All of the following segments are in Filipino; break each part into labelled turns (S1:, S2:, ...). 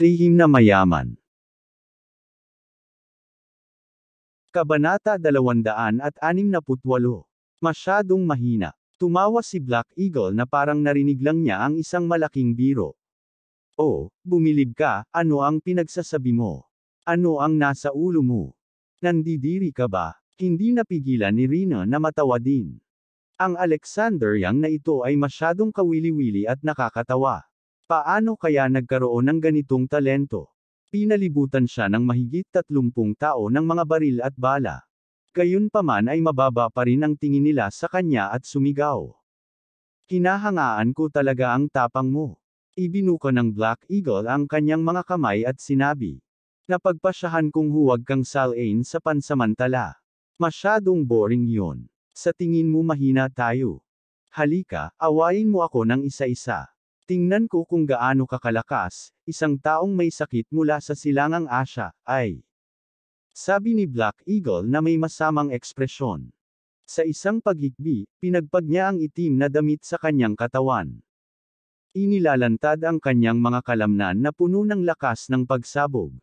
S1: Lihim na mayaman. Kabanata 268 Masyadong mahina. Tumawa si Black Eagle na parang narinig lang niya ang isang malaking biro. Oh, bumilib ka, ano ang pinagsasabi mo? Ano ang nasa ulo mo? Nandidiri ka ba? Hindi napigilan ni Rina na matawa din. Ang Alexander Yang na ito ay masyadong kawili-wili at nakakatawa. Paano kaya nagkaroon ng ganitong talento? Pinalibutan siya ng mahigit 30 tao ng mga baril at bala. Gayunpaman ay mababa pa rin ang tingin nila sa kanya at sumigaw. Hinahangaan ko talaga ang tapang mo. Ibinuka ng Black Eagle ang kanyang mga kamay at sinabi. Napagpasyahan kong huwag kang salain sa pansamantala. Masyadong boring yon. Sa tingin mo mahina tayo. Halika, awayin mo ako ng isa-isa. Tingnan ko kung gaano kakalakas, isang taong may sakit mula sa silangang Asya, ay. Sabi ni Black Eagle na may masamang ekspresyon. Sa isang paghigbi, pinagpag niya ang itim na damit sa kanyang katawan. Inilalantad ang kanyang mga kalamnan na puno ng lakas ng pagsabog.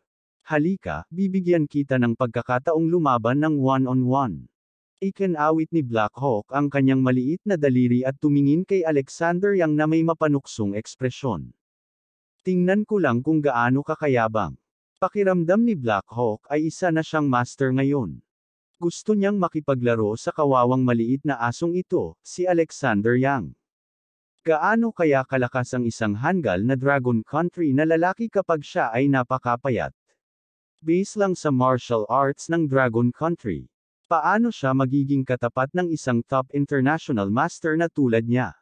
S1: Halika, bibigyan kita ng pagkakataong lumaban ng one-on-one. -on -one. Ikinawit ni Black Hawk ang kanyang maliit na daliri at tumingin kay Alexander Yang na may mapanuksong ekspresyon. Tingnan ko lang kung gaano kakayabang. Pakiramdam ni Black Hawk ay isa na siyang master ngayon. Gusto niyang makipaglaro sa kawawang maliit na asong ito, si Alexander Yang. Gaano kaya kalakas ang isang hangal na Dragon Country na lalaki kapag siya ay napakapayat? Base lang sa martial arts ng Dragon Country. Paano siya magiging katapat ng isang top international master na tulad niya?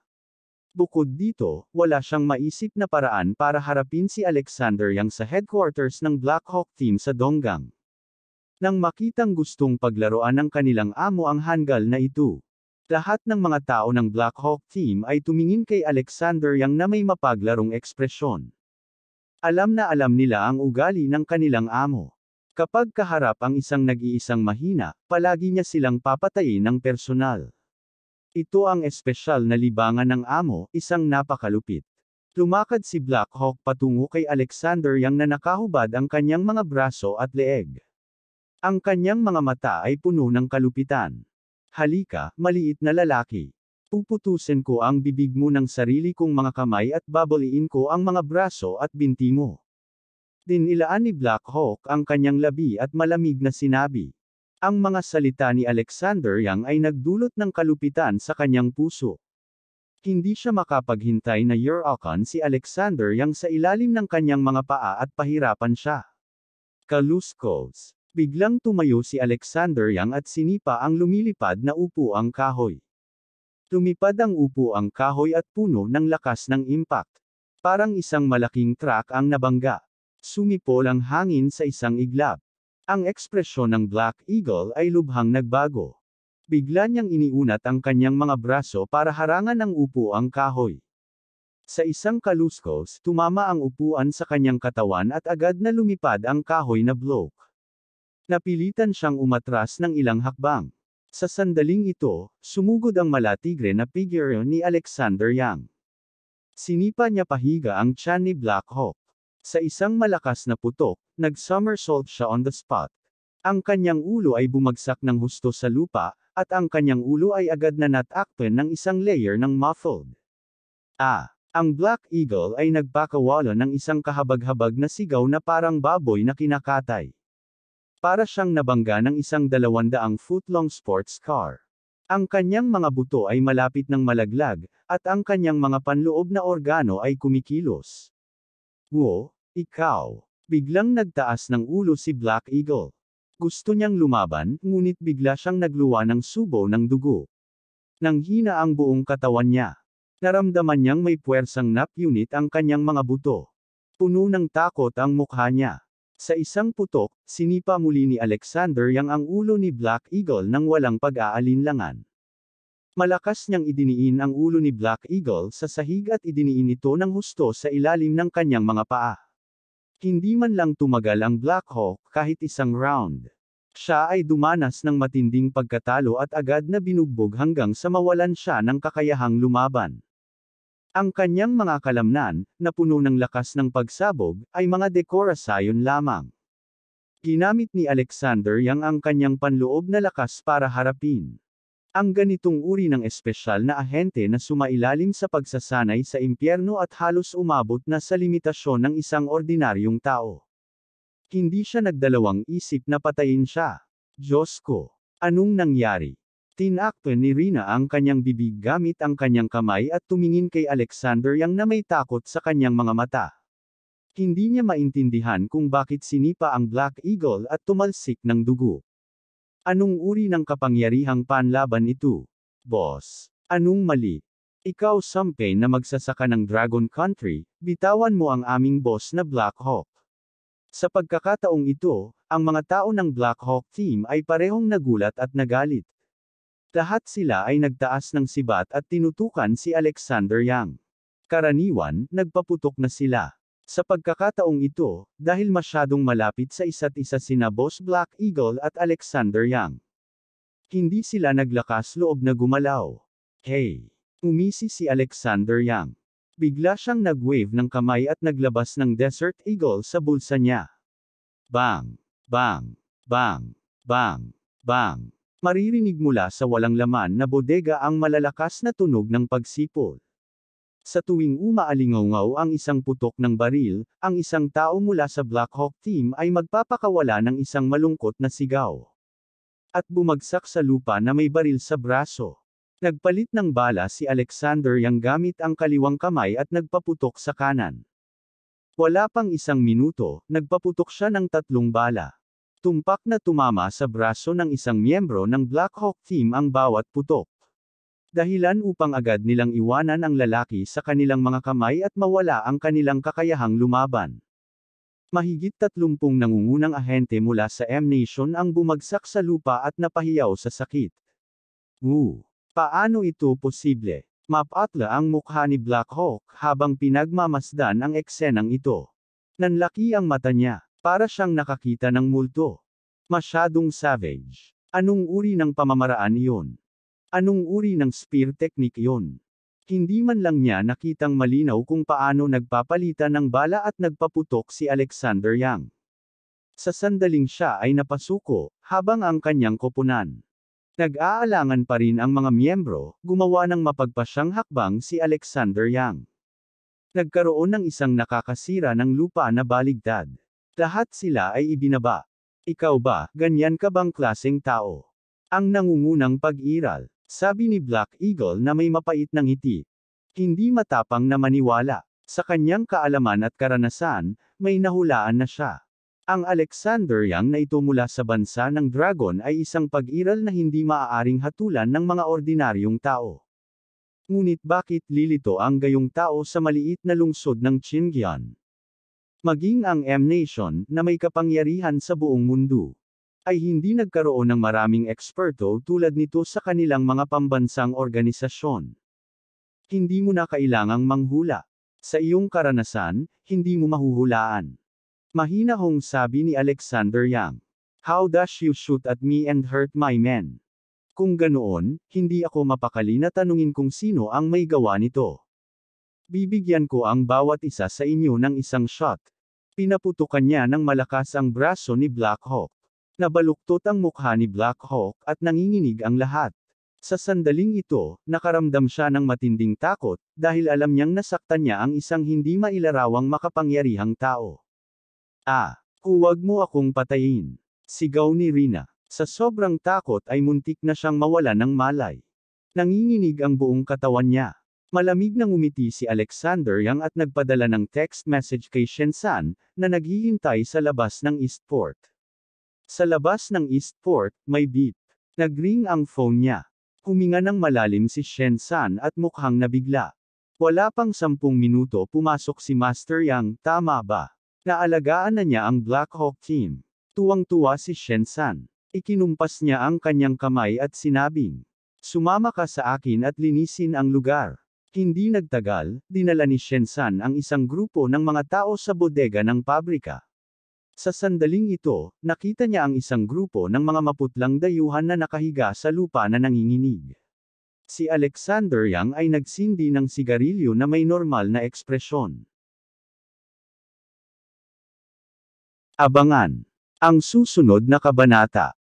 S1: Bukod dito, wala siyang maisip na paraan para harapin si Alexander Yang sa headquarters ng Black Hawk team sa Donggang. Nang makitang gustong paglaruan ng kanilang amo ang hanggal na ito, lahat ng mga tao ng Black Hawk team ay tumingin kay Alexander Yang na may mapaglarong ekspresyon. Alam na alam nila ang ugali ng kanilang amo. Kapag kaharap ang isang nag-iisang mahina, palagi niya silang papatayin ng personal. Ito ang espesyal na libangan ng amo, isang napakalupit. Lumakad si Black Hawk patungo kay Alexander yang nakahubad ang kanyang mga braso at leeg. Ang kanyang mga mata ay puno ng kalupitan. Halika, maliit na lalaki. Puputusin ko ang bibig mo ng sarili kong mga kamay at babaliin ko ang mga braso at binti mo din ilaan ni Black Hawk ang kanyang labi at malamig na sinabi. Ang mga salita ni Alexander Yang ay nagdulot ng kalupitan sa kanyang puso. Hindi siya makapaghintay na yurakan si Alexander Yang sa ilalim ng kanyang mga paa at pahirapan siya. Kaluskos. Biglang tumayo si Alexander Yang at sinipa ang lumilipad na upo ang kahoy. Tumipad ang upo ang kahoy at puno ng lakas ng impact. Parang isang malaking truck ang nabangga. Sumipol ang hangin sa isang iglap. Ang ekspresyon ng Black Eagle ay lubhang nagbago. Bigla niyang iniunat ang kanyang mga braso para harangan ng upo ang kahoy. Sa isang kaluskos, tumama ang upuan sa kanyang katawan at agad na lumipad ang kahoy na bloke. Napilitan siyang umatras ng ilang hakbang. Sa sandaling ito, sumugod ang malatigre na figure ni Alexander Yang. Sinipa niya pahiga ang tiyan ni Black Hawk. Sa isang malakas na putok, nag-somersault siya on the spot. Ang kanyang ulo ay bumagsak ng husto sa lupa, at ang kanyang ulo ay agad na natakpan ng isang layer ng muffled. Ah! Ang Black Eagle ay nagpakawala ng isang kahabag-habag na sigaw na parang baboy na kinakatay. Para siyang nabangga ng isang dalawandaang footlong sports car. Ang kanyang mga buto ay malapit ng malaglag, at ang kanyang mga panloob na organo ay kumikilos. Wo, ikaw. Biglang nagtaas ng ulo si Black Eagle. Gusto niyang lumaban, ngunit bigla siyang nagluwa ng subo ng dugo. Nang hina ang buong katawan niya. Naramdaman niyang may puwersang nap unit ang kanyang mga buto. Puno ng takot ang mukha niya. Sa isang putok, sinipa muli ni Alexander yang ang ulo ni Black Eagle nang walang pag-aalinlangan. Malakas niyang idiniin ang ulo ni Black Eagle sa sahig at idiniin ito ng husto sa ilalim ng kanyang mga paa. Hindi man lang tumagal ang Black Hawk kahit isang round. Siya ay dumanas ng matinding pagkatalo at agad na binugbog hanggang sa mawalan siya ng kakayahang lumaban. Ang kanyang mga kalamnan, na puno ng lakas ng pagsabog, ay mga dekorasyon lamang. Ginamit ni Alexander Yang ang kanyang panloob na lakas para harapin. Ang ganitong uri ng espesyal na ahente na sumailalim sa pagsasanay sa impyerno at halos umabot na sa limitasyon ng isang ordinaryong tao. Hindi siya nagdalawang isip na patayin siya. Diyos ko! Anong nangyari? Tinakto ni Rina ang kanyang bibig gamit ang kanyang kamay at tumingin kay Alexander yang na may takot sa kanyang mga mata. Hindi niya maintindihan kung bakit sinipa ang Black Eagle at tumalsik ng dugo. Anong uri ng kapangyarihang panlaban ito? Boss. Anong mali? Ikaw Sampay na magsasaka ng Dragon Country, bitawan mo ang aming boss na Black Hawk. Sa pagkakataong ito, ang mga tao ng Black Hawk team ay parehong nagulat at nagalit. Lahat sila ay nagtaas ng sibat at tinutukan si Alexander Yang. Karaniwan, nagpaputok na sila. Sa pagkakataong ito, dahil masyadong malapit sa isa't isa sina Boss Black Eagle at Alexander Yang. Hindi sila naglakas loob na gumalaw. Hey! Umisi si Alexander Yang. Bigla siyang nag-wave ng kamay at naglabas ng Desert Eagle sa bulsa niya. Bang! Bang! Bang! Bang! Bang! Maririnig mula sa walang laman na bodega ang malalakas na tunog ng pagsipol. Sa tuwing umaalingaw ang isang putok ng baril, ang isang tao mula sa Black Hawk team ay magpapakawala ng isang malungkot na sigaw. At bumagsak sa lupa na may baril sa braso. Nagpalit ng bala si Alexander yang gamit ang kaliwang kamay at nagpaputok sa kanan. Wala pang isang minuto, nagpaputok siya ng tatlong bala. Tumpak na tumama sa braso ng isang miyembro ng Black Hawk team ang bawat putok. Dahilan upang agad nilang iwanan ang lalaki sa kanilang mga kamay at mawala ang kanilang kakayahang lumaban. Mahigit 30 nangungunang ahente mula sa M-Nation ang bumagsak sa lupa at napahiyaw sa sakit. Woo! Paano ito posible? Mapatla ang mukha ni Black Hawk habang pinagmamasdan ang eksenang ito. Nanlaki ang mata niya, para siyang nakakita ng multo. Masyadong savage. Anong uri ng pamamaraan iyon? Anong uri ng spear technique yon? Hindi man lang niya nakitang malinaw kung paano nagpapalitan ng bala at nagpaputok si Alexander Yang. Sa sandaling siya ay napasuko, habang ang kanyang koponan. Nag-aalangan pa rin ang mga miyembro, gumawa ng mapagpasyang hakbang si Alexander Yang. Nagkaroon ng isang nakakasira ng lupa na baligtad. Lahat sila ay ibinaba. Ikaw ba, ganyan ka bang klaseng tao? Ang nangungunang pag-iral. Sabi ni Black Eagle na may mapait na ng ngiti. Hindi matapang na maniwala. Sa kanyang kaalaman at karanasan, may nahulaan na siya. Ang Alexander Yang na ito mula sa bansa ng dragon ay isang pag-iral na hindi maaaring hatulan ng mga ordinaryong tao. Ngunit bakit lilito ang gayong tao sa maliit na lungsod ng Qingyan? Maging ang M-Nation na may kapangyarihan sa buong mundo ay hindi nagkaroon ng maraming eksperto tulad nito sa kanilang mga pambansang organisasyon. Hindi mo na kailangang manghula. Sa iyong karanasan, hindi mo mahuhulaan. Mahina hong sabi ni Alexander Yang. How dash you shoot at me and hurt my men? Kung ganoon, hindi ako mapakali na tanungin kung sino ang may gawa nito. Bibigyan ko ang bawat isa sa inyo ng isang shot. Pinaputukan niya ng malakas ang braso ni Black Hawk. Nabaluktot ang mukha ni Black Hawk at nanginginig ang lahat. Sa sandaling ito, nakaramdam siya ng matinding takot, dahil alam niyang nasaktan niya ang isang hindi mailarawang makapangyarihang tao. Ah, huwag mo akong patayin. Sigaw ni Rina. Sa sobrang takot ay muntik na siyang mawala ng malay. Nanginginig ang buong katawan niya. Malamig nang umiti si Alexander Yang at nagpadala ng text message kay Shensan, na naghihintay sa labas ng Eastport. Sa labas ng Eastport, may beep. Nagring ang phone niya. Huminga ng malalim si Shen San at mukhang nabigla. Wala pang sampung minuto pumasok si Master Yang, tama ba? Naalagaan na niya ang Black Hawk team. Tuwang-tuwa si Shen San. Ikinumpas niya ang kanyang kamay at sinabing, Sumama ka sa akin at linisin ang lugar. Hindi nagtagal, dinala ni Shen San ang isang grupo ng mga tao sa bodega ng pabrika. Sa sandaling ito, nakita niya ang isang grupo ng mga maputlang dayuhan na nakahiga sa lupa na nanginginig. Si Alexander Yang ay nagsindi ng sigarilyo na may normal na ekspresyon. Abangan! Ang susunod na kabanata